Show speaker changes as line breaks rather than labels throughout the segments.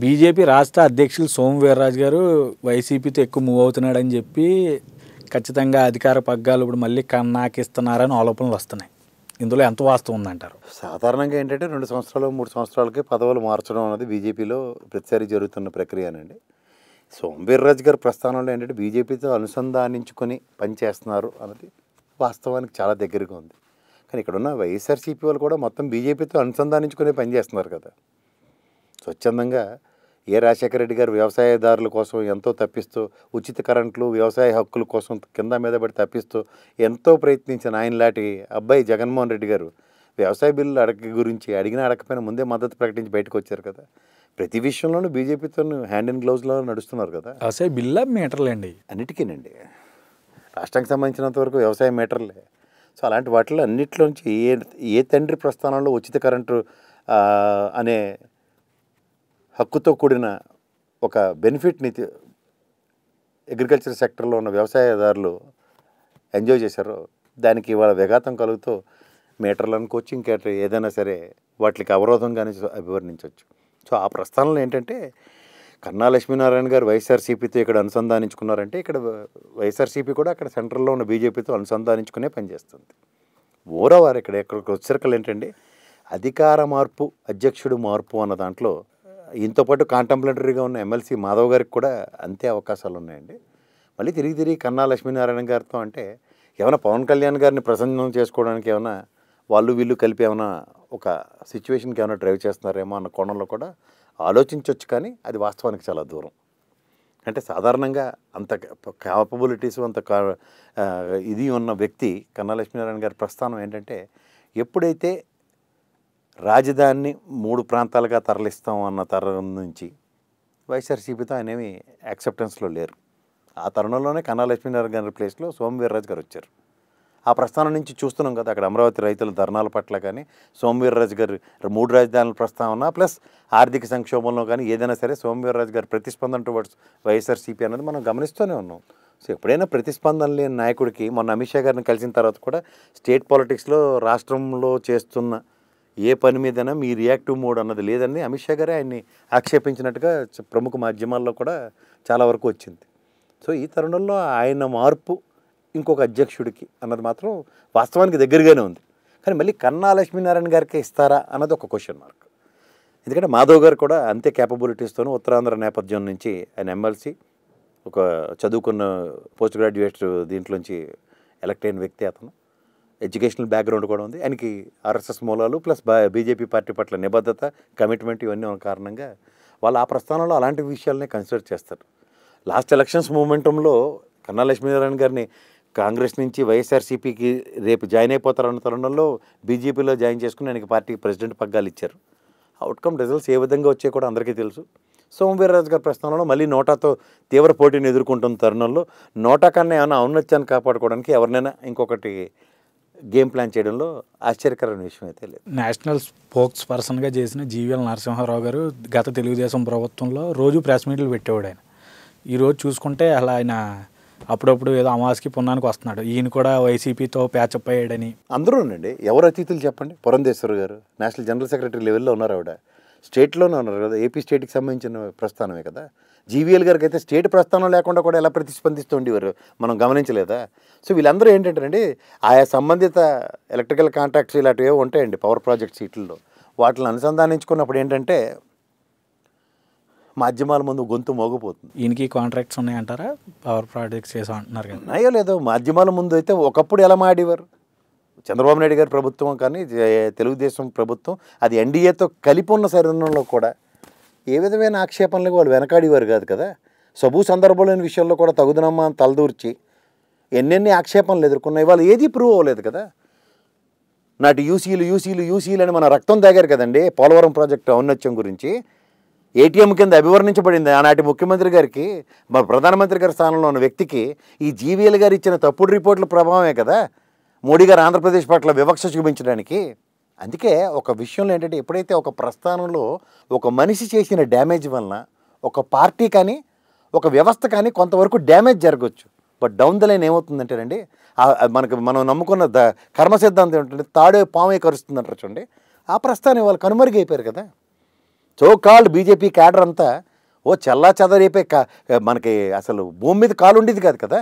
BJP రాష్ట్ర అధ్యక్షులు సోము వీర్రాజు గారు వైసీపీతో ఎక్కువ మూవ్ అవుతున్నాడని చెప్పి ఖచ్చితంగా అధికార పగ్గాలు ఇప్పుడు మళ్ళీ కన్నాకిస్తున్నారని ఆలోపనలు వస్తున్నాయి ఇందులో ఎంత వాస్తవం ఉందంటారు సాధారణంగా ఏంటంటే రెండు సంవత్సరాలు మూడు సంవత్సరాలకి పదవులు మార్చడం అనేది బీజేపీలో ప్రతిసారి జరుగుతున్న ప్రక్రియనండి సోము వీర్రాజు గారి ప్రస్థానంలో ఏంటంటే బీజేపీతో అనుసంధానించుకొని పనిచేస్తున్నారు అన్నది వాస్తవానికి చాలా దగ్గరగా ఉంది కానీ ఇక్కడున్న వైఎస్ఆర్సీపీ వాళ్ళు కూడా మొత్తం బీజేపీతో అనుసంధానించుకునే పనిచేస్తున్నారు కదా స్వచ్ఛందంగా ఏ రాజశేఖర రెడ్డి గారు వ్యవసాయదారుల కోసం ఎంతో తప్పిస్తూ ఉచిత కరెంట్లు వ్యవసాయ హక్కుల కోసం కింద మీద పడి తప్పిస్తూ ఎంతో ప్రయత్నించిన ఆయన లాంటి అబ్బాయి జగన్మోహన్ రెడ్డి గారు వ్యవసాయ బిల్లు అడగ గురించి అడిగిన అడగకపోయినా ముందే మద్దతు ప్రకటించి బయటకు వచ్చారు కదా ప్రతి విషయంలోనూ బీజేపీతో హ్యాండ్ అండ్ గ్లౌజ్లో నడుస్తున్నారు కదా వ్యవసాయ బిల్లా మీటర్లండి అన్నిటికీనండి రాష్ట్రానికి సంబంధించినంత వరకు వ్యవసాయ మీటర్లే సో అలాంటి వాటిలో అన్నింటిలోంచి ఏ ఏ తండ్రి ప్రస్థానంలో ఉచిత కరెంటు అనే హక్కుతో కూడిన ఒక బెనిఫిట్ని అగ్రికల్చర్ సెక్టర్లో ఉన్న వ్యవసాయదారులు ఎంజాయ్ చేశారు దానికి ఇవాళ విఘాతం కలుగుతూ మీటర్లు అనుకోవచ్చు ఇంకేట ఏదైనా సరే వాటికి అవరోధంగానే అభివర్ణించవచ్చు సో ఆ ప్రస్థానంలో ఏంటంటే కన్నా లక్ష్మీనారాయణ గారు వైఎస్ఆర్సీపీతో ఇక్కడ అనుసంధానించుకున్నారంటే ఇక్కడ వైఎస్ఆర్సీపీ కూడా అక్కడ సెంట్రల్లో ఉన్న బీజేపీతో అనుసంధానించుకునే పనిచేస్తుంది ఓరవారు ఇక్కడ ఇక్కడ వచ్చరికలు ఏంటంటే అధికార మార్పు అధ్యక్షుడు మార్పు అన్న దాంట్లో ఈయనతో పాటు కాంటంప్లటరీగా ఉన్న ఎమ్మెల్సీ మాధవ్ గారికి కూడా అంతే అవకాశాలు ఉన్నాయండి మళ్ళీ తిరిగి తిరిగి కన్నా లక్ష్మీనారాయణ గారితో అంటే ఏమైనా పవన్ కళ్యాణ్ గారిని ప్రసన్నం చేసుకోవడానికి ఏమైనా వాళ్ళు వీళ్ళు కలిపి ఏమైనా ఒక సిచ్యువేషన్కి ఏమైనా డ్రైవ్ చేస్తున్నారేమో అన్న కోణంలో కూడా ఆలోచించవచ్చు కానీ అది వాస్తవానికి చాలా దూరం అంటే సాధారణంగా అంత క్యాపబిలిటీస్ అంత ఇది ఉన్న వ్యక్తి కన్నా లక్ష్మీనారాయణ గారి ప్రస్థానం ఏంటంటే ఎప్పుడైతే రాజధానిని మూడు ప్రాంతాలుగా తరలిస్తాం అన్న తరం నుంచి వైఎస్ఆర్సీపీతో అనేవి యాక్సెప్టెన్స్లో లేరు ఆ తరుణంలోనే కన్నా లక్ష్మీనారాయణ గారి ప్లేస్లో సోమవీర్రాజు గారు వచ్చారు ఆ ప్రస్థానం నుంచి చూస్తున్నాం కదా అక్కడ అమరావతి రైతుల ధర్నాల పట్ల కానీ సోమవీర్రాజు గారు మూడు రాజధానుల ప్రస్తావన ప్లస్ ఆర్థిక సంక్షోభంలో కానీ ఏదైనా సరే సోమవీర్రాజు గారి ప్రతిస్పందన టువర్డ్స్ వైఎస్ఆర్సీపీ అనేది మనం గమనిస్తూనే ఉన్నాం సో ఎప్పుడైనా ప్రతిస్పందన లేని నాయకుడికి మొన్న అమిత్ షా గారిని కలిసిన తర్వాత కూడా స్టేట్ పాలిటిక్స్లో రాష్ట్రంలో చేస్తున్న ఏ పని మీదైనా మీ రియాక్టివ్ మోడ్ అన్నది లేదని అమిత్ షా గారే ఆయన్ని ఆక్షేపించినట్టుగా ప్రముఖ మాధ్యమాల్లో కూడా చాలా వరకు వచ్చింది సో ఈ తరుణంలో ఆయన మార్పు ఇంకొక అధ్యక్షుడికి అన్నది మాత్రం వాస్తవానికి దగ్గరగానే ఉంది కానీ మళ్ళీ కన్నా లక్ష్మీనారాయణ గారికి ఇస్తారా అన్నది ఒక క్వశ్చన్ మార్క్ ఎందుకంటే మాధవ్ గారు కూడా అంతే క్యాపబిలిటీస్తోనూ ఉత్తరాంధ్ర నేపథ్యం నుంచి ఆయన ఎమ్మెల్సీ ఒక చదువుకున్న పోస్ట్ గ్రాడ్యుయేట్ దీంట్లోంచి ఎలక్ట్ అయిన వ్యక్తి అతను ఎడ్యుకేషనల్ బ్యాక్గ్రౌండ్ కూడా ఉంది ఆయనకి ఆర్ఎస్ఎస్ మూలాలు ప్లస్ బీజేపీ పార్టీ పట్ల నిబద్ధత కమిట్మెంట్ ఇవన్నీ ఉన్న కారణంగా వాళ్ళు ఆ ప్రస్థానంలో అలాంటి విషయాలనే కన్సిడర్ చేస్తారు లాస్ట్ ఎలక్షన్స్ మూమెంటంలో కన్నా లక్ష్మీనారాయణ గారిని కాంగ్రెస్ నుంచి వైఎస్ఆర్సీపీకి రేపు జాయిన్ అయిపోతారన్న తరుణంలో బీజేపీలో జాయిన్ చేసుకుని ఆయనకి పార్టీకి ప్రెసిడెంట్ పగ్గాలు ఇచ్చారు అవుట్కమ్ రిజల్ట్స్ ఏ విధంగా వచ్చాయి కూడా అందరికీ తెలుసు రాజు గారి ప్రస్థానంలో మళ్ళీ నోటాతో తీవ్ర పోటీని ఎదుర్కొంటున్న తరుణంలో నోటా కన్నా ఏమైనా ఔన్నత్యాన్ని కాపాడుకోవడానికి ఎవరినైనా ఇంకొకటి గేమ్ ప్లాన్ చేయడంలో ఆశ్చర్యకరమైన విషయం అయితే లేదు నేషనల్ స్పోక్స్ పర్సన్గా చేసిన జీవీఎల్ నరసింహారావు గారు గత తెలుగుదేశం ప్రభుత్వంలో రోజు ప్రెస్ మీట్లు పెట్టేవాడు ఆయన ఈరోజు చూసుకుంటే అలా ఆయన అప్పుడప్పుడు ఏదో అమాస్కి పున్నానికి వస్తున్నాడు ఈయన కూడా వైసీపీతో ప్యాచప్ అయ్యాడని అందరూ ఉండండి ఎవరు అతిథులు చెప్పండి పురంధేశ్వర్ గారు నేషనల్ జనరల్ సెక్రటరీ లెవెల్లో ఉన్నారు ఆవిడ స్టేట్లోనే ఉన్నారు కదా ఏపీ స్టేట్కి సంబంధించిన ప్రస్థానమే కదా జీవీఎల్ గారికి అయితే స్టేట్ ప్రస్థానం లేకుండా కూడా ఎలా ప్రతిస్పందిస్తూ ఉండేవారు మనం గమనించలేదా సో వీళ్ళందరూ ఏంటంటారండి ఆయా సంబంధిత ఎలక్ట్రికల్ కాంట్రాక్ట్స్ ఇలాంటివి ఏవో ఉంటాయండి పవర్ ప్రాజెక్ట్ సీట్లలో వాటిని అనుసంధానించుకున్నప్పుడు ఏంటంటే మాధ్యమాల ముందు గొంతు మోగపోతుంది ఈయనకి కాంట్రాక్ట్స్ ఉన్నాయంటారా పవర్ ప్రాజెక్ట్స్ చేసా అంటున్నారు కదా ఉన్నాయో లేదో మాధ్యమాల ముందు అయితే ఒకప్పుడు ఎలా మాడేవారు చంద్రబాబు నాయుడు గారి ప్రభుత్వం కానీ తెలుగుదేశం ప్రభుత్వం అది ఎన్డీఏతో కలిపి ఉన్న సరణంలో కూడా ఏ విధమైన ఆక్షేపణలకు వాళ్ళు వెనకాడేవారు కాదు కదా సబూ సందర్భంలోని విషయంలో కూడా తగుదనమ్మ అని తలదూర్చి ఎన్నెన్ని ఆక్షేపణలు ఎదుర్కొన్నాయి వాళ్ళు ఏది ప్రూవ్ అవ్వలేదు కదా నాటి యూసీలు యూసీలు యూసీలు అని మన రక్తం తాగారు కదండి పోలవరం ప్రాజెక్టు ఔన్నత్యం గురించి ఏటీఎం కింద అభివర్ణించబడింది ఆనాటి ముఖ్యమంత్రి గారికి మన ప్రధానమంత్రి గారి స్థానంలో ఉన్న వ్యక్తికి ఈ జీవీఎల్ గారు ఇచ్చిన తప్పుడు రిపోర్ట్ల ప్రభావమే కదా మోడీ గారు ఆంధ్రప్రదేశ్ పట్ల వివక్ష చూపించడానికి అందుకే ఒక విషయంలో ఏంటంటే ఎప్పుడైతే ఒక ప్రస్థానంలో ఒక మనిషి చేసిన డ్యామేజ్ వలన ఒక పార్టీ కానీ ఒక వ్యవస్థ కానీ కొంతవరకు డ్యామేజ్ జరగవచ్చు బట్ డౌన్ ద లైన్ ఏమవుతుందంటేనండి మనకు మనం నమ్ముకున్న ద కర్మ సిద్ధాంతం ఏంటంటే తాడే పామే అంటారు చూడండి ఆ ప్రస్థానం వాళ్ళు కనుమరుగైపోయారు కదా సో కాల్డ్ బీజేపీ క్యాడర్ అంతా ఓ చల్లా చదరైపోయి మనకి అసలు భూమి మీద కాలు ఉండేది కాదు కదా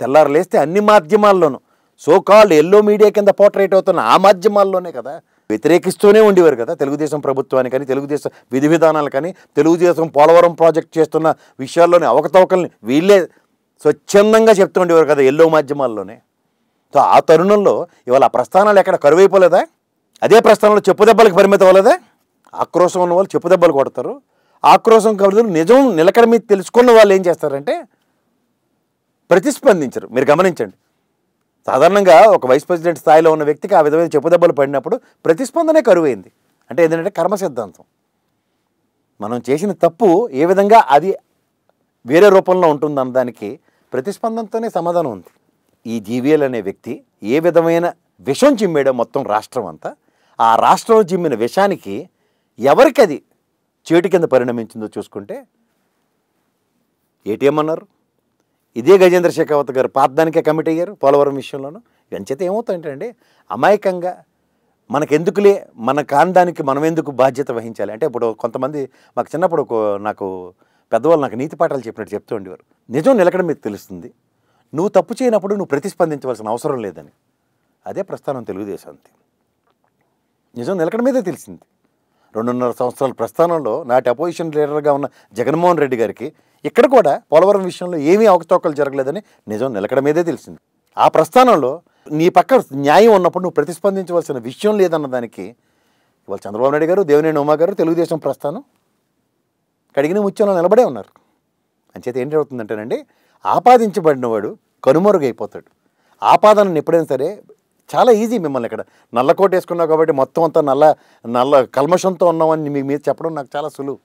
తెల్లారు లేస్తే అన్ని మాధ్యమాల్లోనూ సోకాల్డ్ ఎల్లో మీడియా కింద పోర్ట్రేట్ అవుతున్న ఆ మాధ్యమాల్లోనే కదా వ్యతిరేకిస్తూనే ఉండేవారు కదా తెలుగుదేశం ప్రభుత్వాన్ని కానీ తెలుగుదేశం విధి విధానాలు కానీ తెలుగుదేశం పోలవరం ప్రాజెక్ట్ చేస్తున్న విషయాల్లోనే అవకతవకల్ని వీళ్ళే స్వచ్ఛందంగా చెప్తూ ఉండేవారు కదా ఎల్లో మాధ్యమాల్లోనే సో ఆ తరుణంలో ఇవాళ ఆ ప్రస్థానాలు ఎక్కడ కరువైపోలేదా అదే ప్రస్థానంలో చెప్పుదెబ్బలకు పరిమితం అవ్వలేదా ఆక్రోశం ఉన్న వాళ్ళు చెప్పుదెబ్బలు కొడతారు ఆక్రోశం కలుదు నిజం నిలకడ మీద తెలుసుకున్న వాళ్ళు ఏం చేస్తారంటే ప్రతిస్పందించరు మీరు గమనించండి సాధారణంగా ఒక వైస్ ప్రెసిడెంట్ స్థాయిలో ఉన్న వ్యక్తికి ఆ విధమైన చెప్పుదెబ్బలు పడినప్పుడు ప్రతిస్పందనే కరువైంది అంటే ఏంటంటే కర్మ సిద్ధాంతం మనం చేసిన తప్పు ఏ విధంగా అది వేరే రూపంలో ఉంటుంది అన్నదానికి ప్రతిస్పందనతోనే సమాధానం ఉంది ఈ జీవీఎల్ అనే వ్యక్తి ఏ విధమైన విషం చిమ్మాడో మొత్తం రాష్ట్రం అంతా ఆ రాష్ట్రం చిమ్మిన విషానికి ఎవరికి అది చేటు కింద పరిణమించిందో చూసుకుంటే ఏటీఎం అన్నారు ఇదే గజేంద్ర షెకావత్ గారు పాతదానికే కమిట్ అయ్యారు పోలవరం విషయంలోనూ ఇవంచేత ఏమవుతాయంటే అమాయకంగా మనకెందుకులే మన కాందానికి మనం ఎందుకు బాధ్యత వహించాలి అంటే ఇప్పుడు కొంతమంది మాకు చిన్నప్పుడు నాకు పెద్దవాళ్ళు నాకు నీతి పాఠాలు చెప్పినట్టు చెప్తూ ఉండేవారు నిజం నిలకడ మీకు తెలుస్తుంది నువ్వు తప్పు చేయనప్పుడు నువ్వు ప్రతిస్పందించవలసిన అవసరం లేదని అదే ప్రస్థానం తెలుగుదేశానికి నిజం నిలకడ మీదే తెలిసింది రెండున్నర సంవత్సరాల ప్రస్థానంలో నాటి అపోజిషన్ లీడర్గా ఉన్న జగన్మోహన్ రెడ్డి గారికి ఇక్కడ కూడా పోలవరం విషయంలో ఏమీ అవకతవకలు జరగలేదని నిజం మీదే తెలిసింది ఆ ప్రస్థానంలో నీ పక్క న్యాయం ఉన్నప్పుడు నువ్వు ప్రతిస్పందించవలసిన విషయం లేదన్న దానికి ఇవాళ చంద్రబాబు నాయుడు గారు దేవినేని ఉమా గారు తెలుగుదేశం ప్రస్థానం కడిగిన ముత్యంలో నిలబడే ఉన్నారు అంచేత ఏంటి అవుతుందంటేనండి ఆపాదించబడినవాడు కనుమరుగైపోతాడు ఆపాదనను ఎప్పుడైనా సరే చాలా ఈజీ మిమ్మల్ని ఇక్కడ నల్ల కోట్ వేసుకున్నావు కాబట్టి మొత్తం అంతా నల్ల నల్ల కల్మషంతో ఉన్నామని మీ మీద చెప్పడం నాకు చాలా సులువు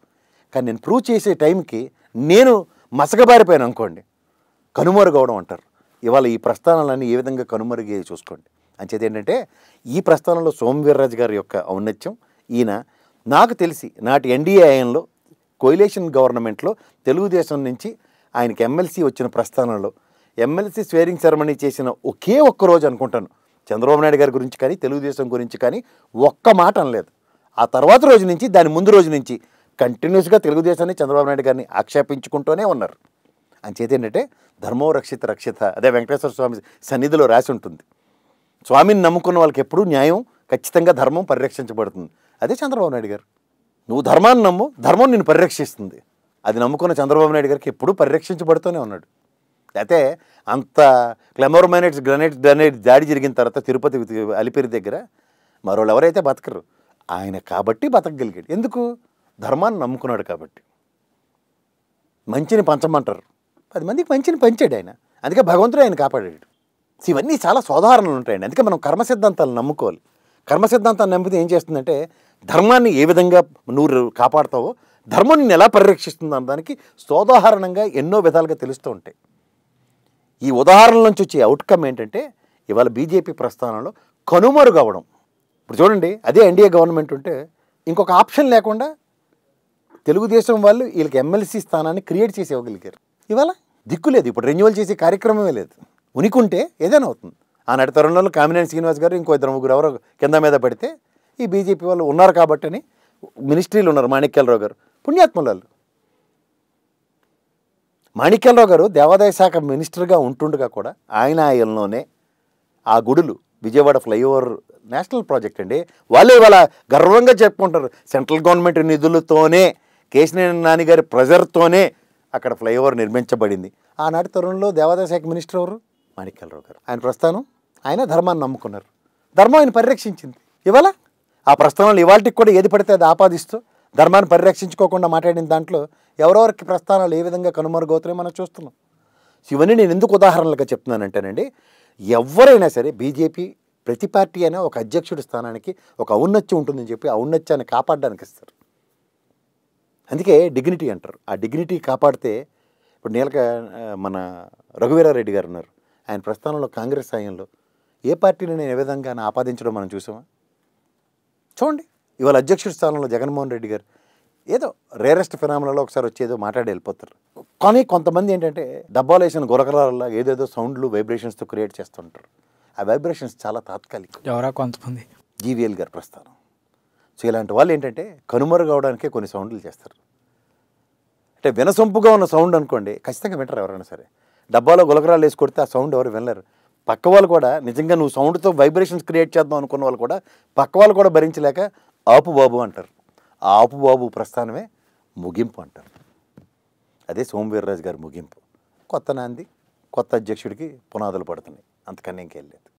కానీ నేను ప్రూవ్ చేసే టైంకి నేను మసకబారిపోయాను అనుకోండి కనుమరుగవడం అంటారు ఇవాళ ఈ ప్రస్థానాలన్నీ ఏ విధంగా కనుమరుగేది చూసుకోండి అంచేది ఏంటంటే ఈ ప్రస్థానంలో సోమవీర్రాజు గారి యొక్క ఔన్నత్యం ఈయన నాకు తెలిసి నాటి ఎన్డీఏ ఆయనలో కోయిలేషన్ గవర్నమెంట్లో తెలుగుదేశం నుంచి ఆయనకి ఎమ్మెల్సీ వచ్చిన ప్రస్థానంలో ఎమ్మెల్సీ స్వేరింగ్ సెరమనీ చేసిన ఒకే ఒక్క రోజు అనుకుంటాను చంద్రబాబు నాయుడు గారి గురించి కానీ తెలుగుదేశం గురించి కానీ ఒక్క మాట అనలేదు ఆ తర్వాత రోజు నుంచి దాని ముందు రోజు నుంచి కంటిన్యూస్గా తెలుగుదేశాన్ని చంద్రబాబు నాయుడు గారిని ఆక్షేపించుకుంటూనే ఉన్నారు అని చేతి ఏంటంటే ధర్మో రక్షిత రక్షిత అదే వెంకటేశ్వర స్వామి సన్నిధిలో రాసి ఉంటుంది స్వామిని నమ్ముకున్న వాళ్ళకి ఎప్పుడూ న్యాయం ఖచ్చితంగా ధర్మం పరిరక్షించబడుతుంది అదే చంద్రబాబు నాయుడు గారు నువ్వు ధర్మాన్ని నమ్ము ధర్మం నిన్ను పరిరక్షిస్తుంది అది నమ్ముకున్న చంద్రబాబు నాయుడు గారికి ఎప్పుడూ పరిరక్షించబడుతూనే ఉన్నాడు అయితే అంత క్లెమోర్మైనట్స్ గ్రనేట్ గ్రనేట్ దాడి జరిగిన తర్వాత తిరుపతి అలిపిరి దగ్గర మరోళ్ళు ఎవరైతే బతకరు ఆయన కాబట్టి బతకగలిగాడు ఎందుకు ధర్మాన్ని నమ్ముకున్నాడు కాబట్టి మంచిని పంచమంటారు పది మందికి మంచిని పంచాడు ఆయన అందుకే భగవంతుడు ఆయన కాపాడాడు ఇవన్నీ చాలా సోదాహరణలు ఉంటాయండి అందుకే మనం కర్మ సిద్ధాంతాలు నమ్ముకోవాలి కర్మ సిద్ధాంతాన్ని నమ్మితే ఏం చేస్తుందంటే ధర్మాన్ని ఏ విధంగా నువ్వు కాపాడుతావో ధర్మాన్ని ఎలా పరిరక్షిస్తుంది అన్న దానికి సోదాహరణంగా ఎన్నో విధాలుగా తెలుస్తూ ఉంటాయి ఈ ఉదాహరణల నుంచి వచ్చే అవుట్కమ్ ఏంటంటే ఇవాళ బీజేపీ ప్రస్థానంలో కనుమరుగవడం ఇప్పుడు చూడండి అదే ఎన్డీఏ గవర్నమెంట్ ఉంటే ఇంకొక ఆప్షన్ లేకుండా తెలుగుదేశం వాళ్ళు వీళ్ళకి ఎమ్మెల్సీ స్థానాన్ని క్రియేట్ చేసి ఇవ్వగలిగారు ఇవాళ దిక్కు లేదు ఇప్పుడు రెన్యువల్ చేసే కార్యక్రమమే లేదు ఉనికుంటే ఏదైనా అవుతుంది ఆ ఆనాటి తరుణంలో కామినేని శ్రీనివాస్ గారు ఇంకో ఇద్దరు ముగ్గురు ఎవరో కింద మీద పడితే ఈ బీజేపీ వాళ్ళు ఉన్నారు కాబట్టని మినిస్ట్రీలు ఉన్నారు మాణిక్యాలరావు గారు పుణ్యాత్మలు వాళ్ళు మాణిక్యాలరావు గారు దేవాదాయ శాఖ మినిస్టర్గా ఉంటుండగా కూడా ఆయన ఆయనలోనే ఆ గుడులు విజయవాడ ఫ్లైఓవర్ నేషనల్ ప్రాజెక్ట్ అండి వాళ్ళు ఇవాళ గర్వంగా చెప్పుకుంటారు సెంట్రల్ గవర్నమెంట్ నిధులతోనే కేశినేని నానిగారి ప్రెజర్తోనే అక్కడ ఫ్లైఓవర్ నిర్మించబడింది ఆనాటి తరుణంలో దేవాదాయ శాఖ మినిస్టర్ ఎవరు మాణిక్యాలరావు గారు ఆయన ప్రస్థానం ఆయన ధర్మాన్ని నమ్ముకున్నారు ధర్మం ఆయన పరిరక్షించింది ఇవాళ ఆ ప్రస్థానంలో ఇవాళకి కూడా ఏది పడితే అది ఆపాదిస్తూ ధర్మాన్ని పరిరక్షించుకోకుండా మాట్లాడిన దాంట్లో ఎవరెవరికి ప్రస్థానాలు ఏ విధంగా కనుమరుగవుతున్నాయో మనం చూస్తున్నాం ఇవన్నీ నేను ఎందుకు ఉదాహరణలుగా చెప్తున్నానంటేనండి ఎవరైనా సరే బీజేపీ ప్రతి పార్టీ అయినా ఒక అధ్యక్షుడి స్థానానికి ఒక ఔన్నత్యం ఉంటుందని చెప్పి ఔన్నత్యాన్ని కాపాడడానికి ఇస్తారు అందుకే డిగ్నిటీ అంటారు ఆ డిగ్నిటీ కాపాడితే ఇప్పుడు నీలక మన రఘువీరారెడ్డి గారు ఉన్నారు ఆయన ప్రస్థానంలో కాంగ్రెస్ సాయంలో ఏ పార్టీని నేను ఏ విధంగా ఆపాదించడం మనం చూసామా చూడండి ఇవాళ అధ్యక్షుడి స్థానంలో జగన్మోహన్ రెడ్డి గారు ఏదో రేరెస్ట్ ఫినామలలో ఒకసారి వచ్చి ఏదో మాట్లాడి వెళ్ళిపోతారు కానీ కొంతమంది ఏంటంటే డబ్బాలు వేసిన గురకరాల ఏదేదో సౌండ్లు వైబ్రేషన్స్తో క్రియేట్ చేస్తుంటారు ఆ వైబ్రేషన్స్ చాలా తాత్కాలిక ఎవరా కొంతమంది జీవీఎల్ గారు ప్రస్థానం సో ఇలాంటి వాళ్ళు ఏంటంటే కనుమరుగవడానికే కొన్ని సౌండ్లు చేస్తారు అంటే వినసొంపుగా ఉన్న సౌండ్ అనుకోండి ఖచ్చితంగా వింటారు ఎవరైనా సరే డబ్బాలో గులకరాలు వేసి కొడితే ఆ సౌండ్ ఎవరు వినలేరు పక్క వాళ్ళు కూడా నిజంగా నువ్వు సౌండ్తో వైబ్రేషన్స్ క్రియేట్ చేద్దాం అనుకున్న వాళ్ళు కూడా పక్క వాళ్ళు కూడా భరించలేక ఆపుబాబు అంటారు ఆ ఆపుబాబు ప్రస్థానమే ముగింపు అంటారు అదే సోమవీర్రాజు గారి ముగింపు కొత్త నాంది కొత్త అధ్యక్షుడికి పునాదులు పడుతున్నాయి అంతకన్నా ఇంకేం లేదు